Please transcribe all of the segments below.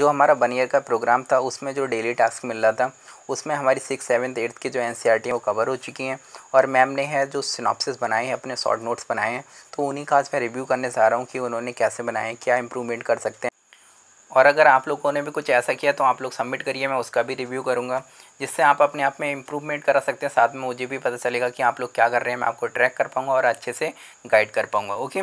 जो हमारा one year का प्रोग्राम था उसमें जो डेली टास्क मिल रहा था उसमें हमारी सिक्स सेवन्थ एट्थ की जो एन सी आर टी वो कवर हो चुकी हैं और मैम ने है जो सिनॉप्सिस बनाए हैं अपने शॉर्ट नोट्स बनाए हैं तो उन्हीं का आज मैं रिव्यू करने जा रहा हूँ कि उन्होंने कैसे बनाए हैं क्या इंप्रूवमेंट कर सकते हैं और अगर आप लोगों ने भी कुछ ऐसा किया तो आप लोग सबमिट करिए मैं उसका भी रिव्यू करूँगा जिससे आप अपने आप में इम्प्रूवमेंट करा सकते हैं साथ में मुझे भी पता चलेगा कि आप लोग क्या कर रहे हैं मैं आपको ट्रैक कर पाऊँगा और अच्छे से गाइड कर पाऊँगा ओके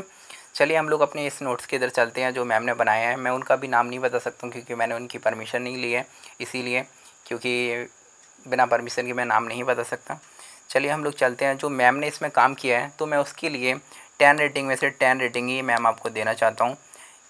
चलिए हम लोग अपने इस नोट्स के इधर चलते हैं जो मैम ने बनाए हैं मैं उनका भी नाम नहीं बता सकता हूँ क्योंकि मैंने उनकी परमिशन नहीं ली है इसीलिए क्योंकि बिना परमिशन के मैं नाम नहीं बता सकता चलिए हम लोग चलते हैं जो मैम ने इसमें काम किया है तो मैं उसके लिए टेन रेटिंग में से टेन रेटिंग ही मैम आपको देना चाहता हूँ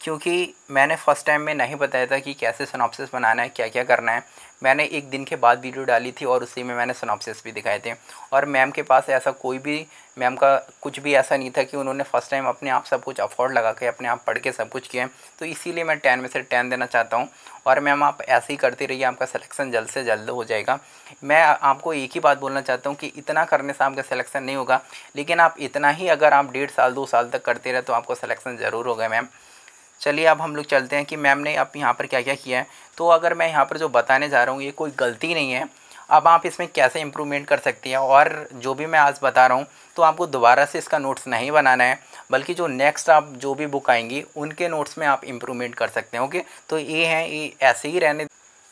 क्योंकि मैंने फ़र्स्ट टाइम में नहीं बताया था कि कैसे सनॉप्सिस बनाना है क्या क्या करना है मैंने एक दिन के बाद वीडियो डाली थी और उसी में मैंने सनॉप्सिस भी दिखाए थे और मैम के पास ऐसा कोई भी मैम का कुछ भी ऐसा नहीं था कि उन्होंने फ़र्स्ट टाइम अपने आप सब कुछ अफोर्ड लगा के अपने आप पढ़ के सब कुछ किया तो इसीलिए मैं टेन में से टेन देना चाहता हूँ और मैम आप ऐसे ही करती रहिए आपका सलेक्शन जल्द से जल्द हो जाएगा मैं आपको एक ही बात बोलना चाहता हूँ कि इतना करने से आपका सलेक्शन नहीं होगा लेकिन आप इतना ही अगर आप डेढ़ साल दो साल तक करते रहे तो आपका सलेक्शन ज़रूर होगा मैम चलिए अब हम लोग चलते हैं कि मैम ने अब यहाँ पर क्या क्या किया है तो अगर मैं यहाँ पर जो बताने जा रहा हूँ ये कोई गलती नहीं है अब आप इसमें कैसे इम्प्रूवमेंट कर सकती हैं और जो भी मैं आज बता रहा हूँ तो आपको दोबारा से इसका नोट्स नहीं बनाना है बल्कि जो नेक्स्ट आप जो भी बुक आएंगी उनके नोट्स में आप इम्प्रूवमेंट कर सकते हैं ओके तो ये हैं ये ऐसे ही रहने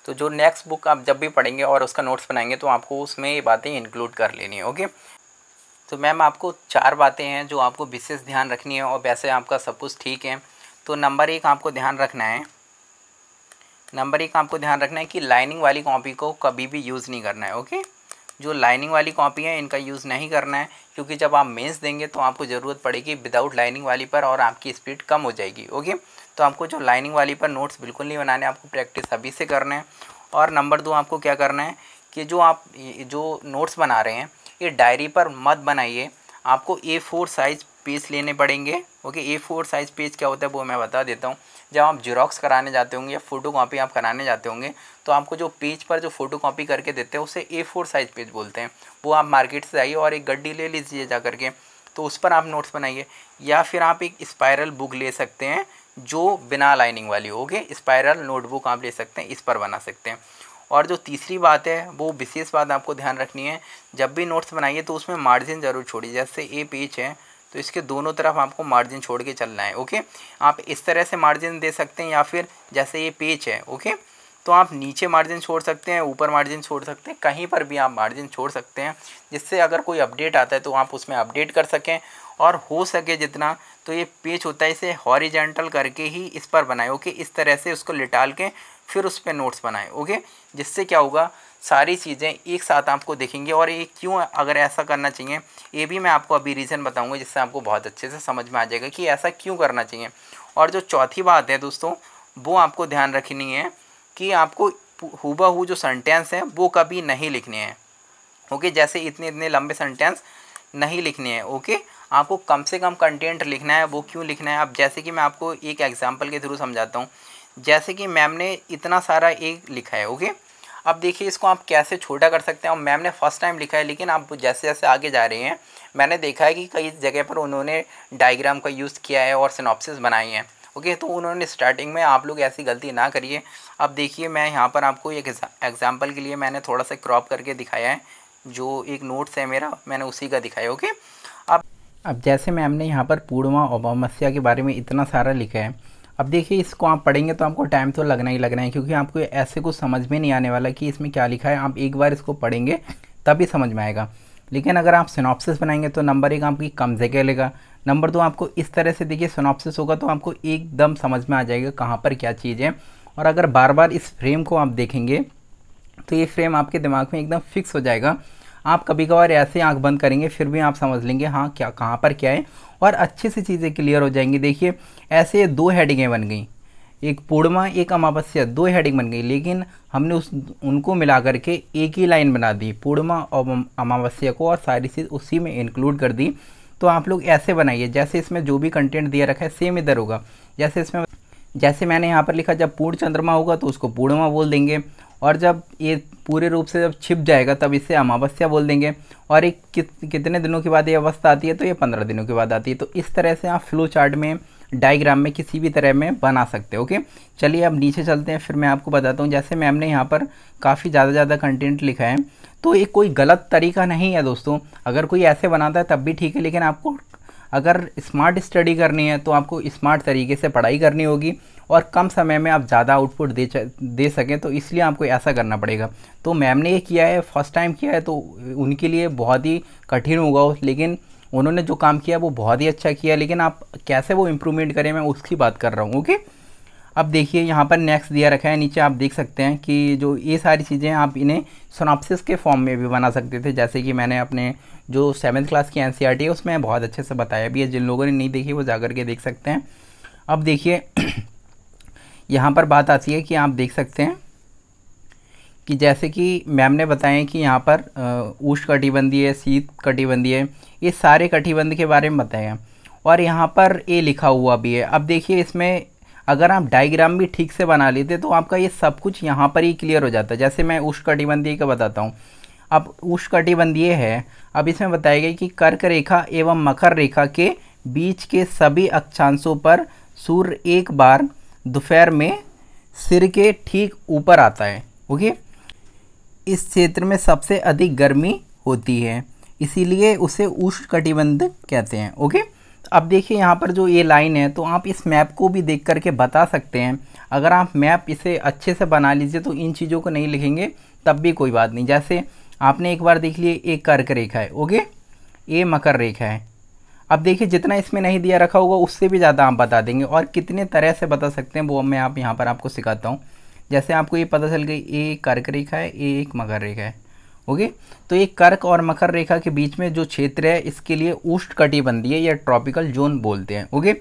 तो जो नेक्स्ट बुक आप जब भी पढ़ेंगे और उसका नोट्स बनाएंगे तो आपको उसमें ये बातें इंक्लूड कर लेनी है ओके तो मैम आपको चार बातें हैं जो आपको विशेष ध्यान रखनी है और वैसे आपका सब कुछ ठीक है तो नंबर एक आपको ध्यान रखना है नंबर एक आपको ध्यान रखना है कि लाइनिंग वाली कॉपी को कभी भी यूज़ नहीं करना है ओके जो लाइनिंग वाली कॉपी है इनका यूज़ नहीं करना है क्योंकि जब आप मेंस देंगे तो आपको ज़रूरत पड़ेगी विदाउट लाइनिंग वाली पर और आपकी स्पीड कम हो जाएगी ओके तो आपको जो लाइनिंग वाली पर नोट्स बिल्कुल नहीं बनाने आपको प्रैक्टिस अभी से करना है और नंबर दो आपको क्या करना है कि जो आप जो नोट्स बना रहे हैं ये डायरी पर मत बनाइए आपको ए फोर साइज़ पेज लेने पड़ेंगे okay A four size page क्या होता है वो मैं बता देता हूँ जब आप जेरोक्स कराने जाते होंगे या फ़ोटो कॉपी आप कराने जाते होंगे तो आपको जो पेज पर जो फ़ोटो कॉपी करके देते हैं उसे ए फोर साइज़ पेज बोलते हैं वो आप मार्केट से आइए और एक गड्डी ले लीजिए जा करके तो उस पर आप नोट्स बनाइए या फिर आप एक स्पायरल बुक ले सकते हैं जो बिना लाइनिंग वाली होगी स्पायरल नोटबुक आप ले सकते हैं इस पर बना सकते हैं और जो तीसरी बात है वो विशेष बात आपको ध्यान रखनी है जब भी नोट्स बनाइए तो उसमें मार्जिन ज़रूर छोड़िए जैसे ए पेज है तो इसके दोनों तरफ आपको मार्जिन छोड़ के चलना है ओके आप इस तरह से मार्जिन दे सकते हैं या फिर जैसे ये पेच है ओके तो आप नीचे मार्जिन छोड़ सकते हैं ऊपर मार्जिन छोड़ सकते हैं कहीं पर भी आप मार्जिन छोड़ सकते हैं जिससे अगर कोई अपडेट आता है तो आप उसमें अपडेट कर सकें और हो सके जितना तो ये पेज होता है इसे हॉरिजेंटल करके ही इस पर बनाए ओके इस तरह से उसको लिटाल के फिर उस पर नोट्स बनाए ओके जिससे क्या होगा सारी चीज़ें एक साथ आपको दिखेंगी और ये क्यों अगर ऐसा करना चाहिए ये भी मैं आपको अभी रीज़न बताऊंगा जिससे आपको बहुत अच्छे से समझ में आ जाएगा कि ऐसा क्यों करना चाहिए और जो चौथी बात है दोस्तों वो आपको ध्यान रखनी है कि आपको हुबा हु जो सेंटेंस हैं वो कभी नहीं लिखने हैं ओके जैसे इतने इतने लंबे सेंटेंस नहीं लिखनी है ओके आपको कम से कम कंटेंट लिखना है वो क्यों लिखना है अब जैसे कि मैं आपको एक एग्जाम्पल के थ्रू समझाता हूँ जैसे कि मैम ने इतना सारा एक लिखा है ओके अब देखिए इसको आप कैसे छोटा कर सकते हैं और मैम ने फर्स्ट टाइम लिखा है लेकिन आप जैसे जैसे आगे जा रहे हैं मैंने देखा है कि कई जगह पर उन्होंने डायग्राम का यूज़ किया है और सिनॉप्सिस बनाई हैं ओके तो उन्होंने स्टार्टिंग में आप लोग ऐसी गलती ना करिए अब देखिए मैं यहाँ पर आपको एक एग्ज़ाम्पल के लिए मैंने थोड़ा सा क्रॉप करके दिखाया है जो एक नोट्स है मेरा मैंने उसी का दिखाया ओके अब अब जैसे मैम ने यहाँ पर पूर्णमा ओबामस्या के बारे में इतना सारा लिखा है अब देखिए इसको आप पढ़ेंगे तो आपको टाइम तो लगना ही लगना है क्योंकि आपको ऐसे कुछ समझ में नहीं आने वाला कि इसमें क्या लिखा है आप एक बार इसको पढ़ेंगे तभी समझ में आएगा लेकिन अगर आप सिनॉप्सिस बनाएंगे तो नंबर एक आपकी कम जगह लेगा नंबर दो आपको इस तरह से देखिए सिनॉप्सिस होगा तो आपको एकदम समझ में आ जाएगा कहाँ पर क्या चीज़ है और अगर बार बार इस फ्रेम को आप देखेंगे तो ये फ्रेम आपके दिमाग में एकदम फिक्स हो जाएगा आप कभी कभार ऐसे आंख बंद करेंगे फिर भी आप समझ लेंगे हाँ क्या कहाँ पर क्या है और अच्छे से चीज़ें क्लियर हो जाएंगी देखिए ऐसे दो हेडिंगें बन गई एक पूर्णमा एक अमावस्या दो हेडिंग बन गई लेकिन हमने उस उनको मिला करके एक ही लाइन बना दी पूर्णमा और अमावस्या को और सारी चीज़ उसी में इंक्लूड कर दी तो आप लोग ऐसे बनाइए जैसे इसमें जो भी कंटेंट दिया रखा है सेम इधर होगा जैसे इसमें जैसे मैंने यहाँ पर लिखा जब पूर्ण चंद्रमा होगा तो उसको पूर्णमा बोल देंगे और जब ये पूरे रूप से जब छिप जाएगा तब इसे अमावस्या बोल देंगे और एक कि, कितने दिनों के बाद ये अवस्था आती है तो ये पंद्रह दिनों के बाद आती है तो इस तरह से आप फ्लो चार्ट में डायग्राम में किसी भी तरह में बना सकते हो ओके चलिए अब नीचे चलते हैं फिर मैं आपको बताता हूँ जैसे मैम ने यहाँ पर काफ़ी ज़्यादा ज़्यादा कंटेंट लिखा है तो ये कोई गलत तरीका नहीं है दोस्तों अगर कोई ऐसे बनाता है तब भी ठीक है लेकिन आपको अगर स्मार्ट स्टडी करनी है तो आपको स्मार्ट तरीके से पढ़ाई करनी होगी और कम समय में आप ज़्यादा आउटपुट दे दे सकें तो इसलिए आपको ऐसा करना पड़ेगा तो मैम ने ये किया है फर्स्ट टाइम किया है तो उनके लिए बहुत ही कठिन होगा लेकिन उन्होंने जो काम किया वो बहुत ही अच्छा किया लेकिन आप कैसे वो इम्प्रूवमेंट करें मैं उसकी बात कर रहा हूँ ओके अब देखिए यहाँ पर नेक्स्ट दिया रखा है नीचे आप देख सकते हैं कि जो ये सारी चीज़ें आप इन्हें सोनापसिस के फॉर्म में भी बना सकते थे जैसे कि मैंने अपने जो सेवन्थ क्लास की एन e है उसमें बहुत अच्छे से बताया भी है जिन लोगों ने नहीं देखी वो जा के देख सकते हैं अब देखिए यहाँ पर बात आती है कि आप देख सकते हैं कि जैसे कि मैम ने बताया कि यहाँ पर ऊष्ण है शीत कटिबंधी है ये सारे कटिबंध के बारे में बताया और यहाँ पर ये लिखा हुआ भी है अब देखिए इसमें अगर आप डायग्राम भी ठीक से बना लेते तो आपका ये सब कुछ यहाँ पर ही क्लियर हो जाता जैसे मैं उष्ण कटिबंधीय का बताता हूँ अब उष्ण कटिबंधीय है अब इसमें बताया गया कि कर्क रेखा एवं मकर रेखा के बीच के सभी अक्षांशों पर सूर्य एक बार दोपहर में सिर के ठीक ऊपर आता है ओके इस क्षेत्र में सबसे अधिक गर्मी होती है इसीलिए उसे उष्ण कटिबंध कहते हैं ओके अब देखिए यहाँ पर जो ये लाइन है तो आप इस मैप को भी देख करके बता सकते हैं अगर आप मैप इसे अच्छे से बना लीजिए तो इन चीज़ों को नहीं लिखेंगे तब भी कोई बात नहीं जैसे आपने एक बार देख लिए एक कर्क रेखा है ओके ए मकर रेखा है अब देखिए जितना इसमें नहीं दिया रखा होगा उससे भी ज़्यादा आप बता देंगे और कितने तरह से बता सकते हैं वो मैं आप यहाँ पर आपको सिखाता हूँ जैसे आपको ये पता चल गई ए एक कर्क रेखा है ए एक मकर रेखा है ओके तो ये कर्क और मकर रेखा के बीच में जो क्षेत्र है इसके लिए उष्ट कटिबंधीय या ट्रॉपिकल जोन बोलते हैं ओके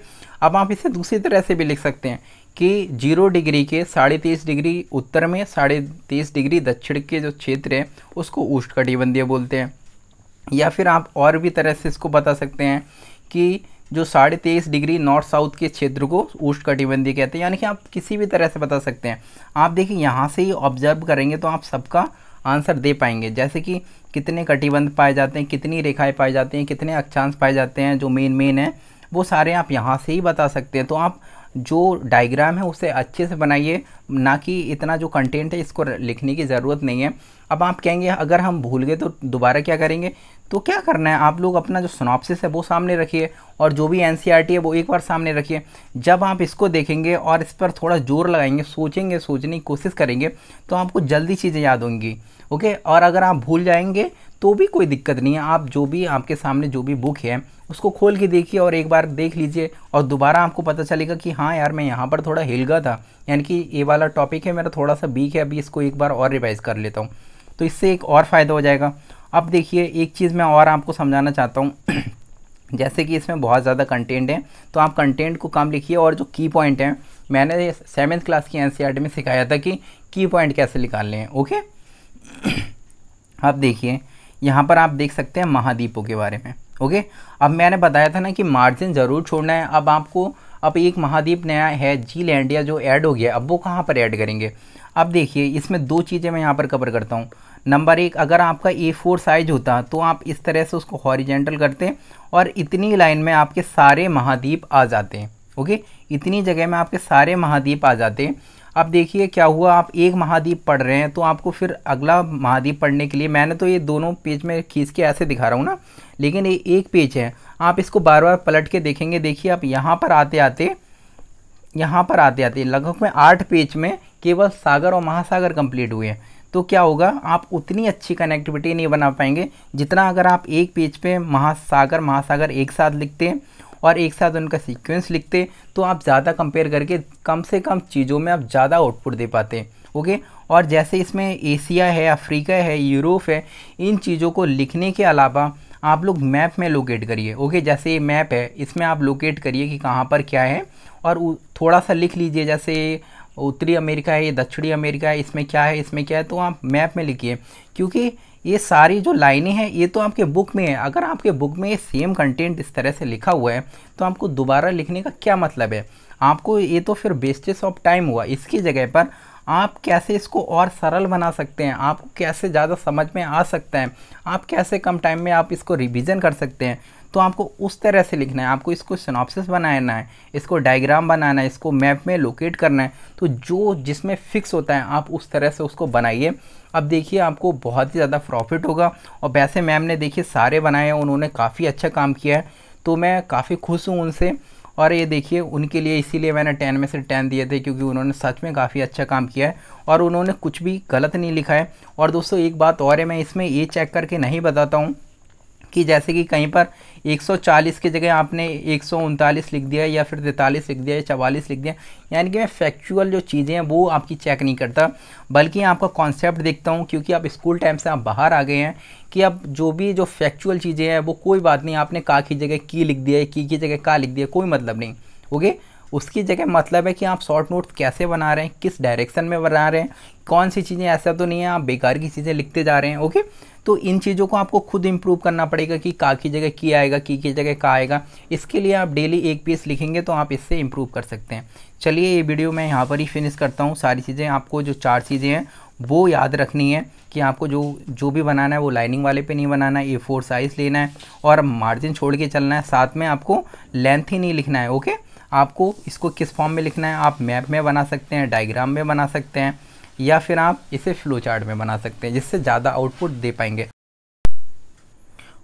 अब आप इसे दूसरी तरह से भी लिख सकते हैं कि जीरो डिग्री के साढ़े तेईस डिग्री उत्तर में साढ़े तेईस डिग्री दक्षिण के जो क्षेत्र है उसको उष्ट कटिबंधीय बोलते हैं या फिर आप और भी तरह से इसको बता सकते हैं कि जो साढ़े तेईस डिग्री नॉर्थ साउथ के क्षेत्र को उष्ट कटिबंधी कहते हैं यानी कि आप किसी भी तरह से बता सकते हैं आप देखिए यहाँ से ही ऑब्जर्व करेंगे तो आप सबका आंसर दे पाएंगे जैसे कि कितने कटिबंध पाए जाते हैं कितनी रेखाएं पाए जाती हैं कितने अक्षांश पाए जाते हैं जो मेन मेन है वो सारे आप यहाँ से ही बता सकते हैं तो आप जो डायग्राम है उसे अच्छे से बनाइए ना कि इतना जो कंटेंट है इसको लिखने की ज़रूरत नहीं है अब आप कहेंगे अगर हम भूल गए तो दोबारा क्या करेंगे तो क्या करना है आप लोग अपना जो सोनापसिस है वो सामने रखिए और जो भी एन e है वो एक बार सामने रखिए जब आप इसको देखेंगे और इस पर थोड़ा जोर लगाएंगे सोचेंगे सोचने की कोशिश करेंगे तो आपको जल्दी चीज़ें याद होंगी ओके और अगर आप भूल जाएंगे तो भी कोई दिक्कत नहीं है आप जो भी आपके सामने जो भी बुक है उसको खोल के देखिए और एक बार देख लीजिए और दोबारा आपको पता चलेगा कि हाँ यार मैं यहाँ पर थोड़ा हिल गया था यानी कि ये वाला टॉपिक है मेरा थोड़ा सा वीक है अभी इसको एक बार और रिवाइज़ कर लेता हूँ तो इससे एक और फ़ायदा हो जाएगा अब देखिए एक चीज़ मैं और आपको समझाना चाहता हूँ जैसे कि इसमें बहुत ज़्यादा कंटेंट है तो आप कंटेंट को कम लिखिए और जो की पॉइंट हैं मैंने सेवन्थ क्लास की एन में सिखाया था कि की पॉइंट कैसे निकालने हैं ओके आप देखिए यहाँ पर आप देख सकते हैं महाद्वीपों के बारे में ओके अब मैंने बताया था ना कि मार्जिन ज़रूर छोड़ना है अब आपको अब एक महाद्वीप नया है जी लैंडिया या जो ऐड हो गया अब वो कहाँ पर ऐड करेंगे अब देखिए इसमें दो चीज़ें मैं यहाँ पर कवर करता हूँ नंबर एक अगर आपका ए फोर साइज होता तो आप इस तरह से उसको हॉरिजेंटल करते और इतनी लाइन में आपके सारे महाद्वीप आ जाते हैं ओके इतनी जगह में आपके सारे महाद्वीप आ जाते अब देखिए क्या हुआ आप एक महाद्वीप पढ़ रहे हैं तो आपको फिर अगला महाद्वीप पढ़ने के लिए मैंने तो ये दोनों पेज में खींच के ऐसे दिखा रहा हूँ ना लेकिन ये एक पेज है आप इसको बार बार पलट के देखेंगे देखिए आप यहाँ पर आते आते यहाँ पर आते आते लगभग में आठ पेज में केवल सागर और महासागर कंप्लीट हुए हैं तो क्या होगा आप उतनी अच्छी कनेक्टिविटी नहीं बना पाएंगे जितना अगर आप एक पेज पे महासागर महासागर एक साथ लिखते हैं और एक साथ उनका सीक्वेंस लिखते तो आप ज़्यादा कंपेयर करके कम से कम चीज़ों में आप ज़्यादा आउटपुट दे पाते ओके और जैसे इसमें एशिया है अफ्रीका है यूरोप है इन चीज़ों को लिखने के अलावा आप लोग मैप में लोकेट करिए ओके जैसे ये मैप है इसमें आप लोकेट करिए कि कहाँ पर क्या है और थोड़ा सा लिख लीजिए जैसे उत्तरी अमेरिका है ये दक्षिणी अमेरिका है इसमें क्या है इसमें क्या है तो आप मैप में लिखिए क्योंकि ये सारी जो लाइनें हैं ये तो आपके बुक में है अगर आपके बुक में ये सेम कंटेंट इस तरह से लिखा हुआ है तो आपको दोबारा लिखने का क्या मतलब है आपको ये तो फिर वेस्टेज ऑफ टाइम हुआ इसकी जगह पर आप कैसे इसको और सरल बना सकते हैं आप कैसे ज़्यादा समझ में आ सकता है आप कैसे कम टाइम में आप इसको रिविज़न कर सकते हैं तो आपको उस तरह से लिखना है आपको इसको सिनॉप्सिस बनाना है इसको डायग्राम बनाना है इसको मैप में लोकेट करना है तो जो जिसमें फिक्स होता है आप उस तरह से उसको बनाइए अब देखिए आपको बहुत ही ज़्यादा प्रॉफिट होगा और वैसे मैम ने देखिए सारे बनाए हैं उन्होंने काफ़ी अच्छा काम किया है तो मैं काफ़ी खुश हूँ उनसे और ये देखिए उनके लिए इसीलिए मैंने टेन में से टेन दिए थे क्योंकि उन्होंने सच में काफ़ी अच्छा काम किया है और उन्होंने कुछ भी गलत नहीं लिखा है और दोस्तों एक बात और है मैं इसमें ये चेक करके नहीं बताता हूँ कि जैसे कि कहीं पर 140 की जगह आपने एक लिख दिया या फिर तैंतालीस लिख दिया या चवालीस लिख दिया यानी कि मैं फैक्चुअल जो चीज़ें हैं वो आपकी चेक नहीं करता बल्कि आपका कॉन्सेप्ट देखता हूँ क्योंकि आप स्कूल टाइम से आप बाहर आ गए हैं कि अब जो भी जो फैक्चुअल चीज़ें हैं वो कोई बात नहीं आपने का की जगह की लिख दिया की की जगह का लिख दिया कोई मतलब नहीं ओके उसकी जगह मतलब है कि आप शॉर्ट नोट्स कैसे बना रहे हैं किस डायरेक्शन में बना रहे हैं कौन सी चीज़ें ऐसा तो नहीं है आप बेकार की चीज़ें लिखते जा रहे हैं ओके तो इन चीज़ों को आपको खुद इम्प्रूव करना पड़ेगा कि का की जगह की आएगा की की जगह का आएगा इसके लिए आप डेली एक पीस लिखेंगे तो आप इससे इम्प्रूव कर सकते हैं चलिए ये वीडियो मैं यहाँ पर ही फिनिश करता हूँ सारी चीज़ें आपको जो चार चीज़ें हैं वो याद रखनी है कि आपको जो जो भी बनाना है वो लाइनिंग वाले पे नहीं बनाना है ए फोर साइज़ लेना है और मार्जिन छोड़ के चलना है साथ में आपको लेंथ ही नहीं लिखना है ओके आपको इसको किस फॉर्म में लिखना है आप मैप में बना सकते हैं डाइग्राम में बना सकते हैं या फिर आप इसे फ्लो चार्ट में बना सकते हैं जिससे ज़्यादा आउटपुट दे पाएंगे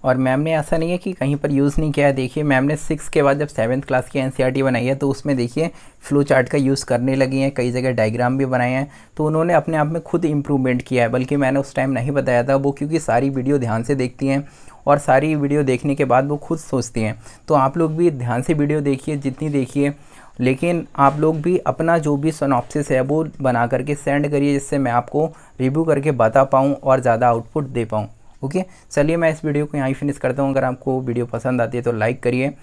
और मैम ने ऐसा नहीं है कि कहीं पर यूज़ नहीं किया है देखिए मैम ने सिक्स के बाद जब सेवन्थ क्लास की एन e बनाई है तो उसमें देखिए फ्लो चार्ट का यूज़ करने लगी हैं कई जगह डायग्राम भी बनाए हैं तो उन्होंने अपने आप में खुद इम्प्रूवमेंट किया है बल्कि मैंने उस टाइम नहीं बताया था वो क्योंकि सारी वीडियो ध्यान से देखती हैं और सारी वीडियो देखने के बाद वो खुद सोचती हैं तो आप लोग भी ध्यान से वीडियो देखिए जितनी देखिए लेकिन आप लोग भी अपना जो भी सोनॉप्सिस है वो बना करके सेंड करिए जिससे मैं आपको रिव्यू करके बता पाऊँ और ज़्यादा आउटपुट दे पाऊँ ओके चलिए मैं इस वीडियो को यहाँ ही फिनिश करता हूँ अगर आपको वीडियो पसंद आती है तो लाइक करिए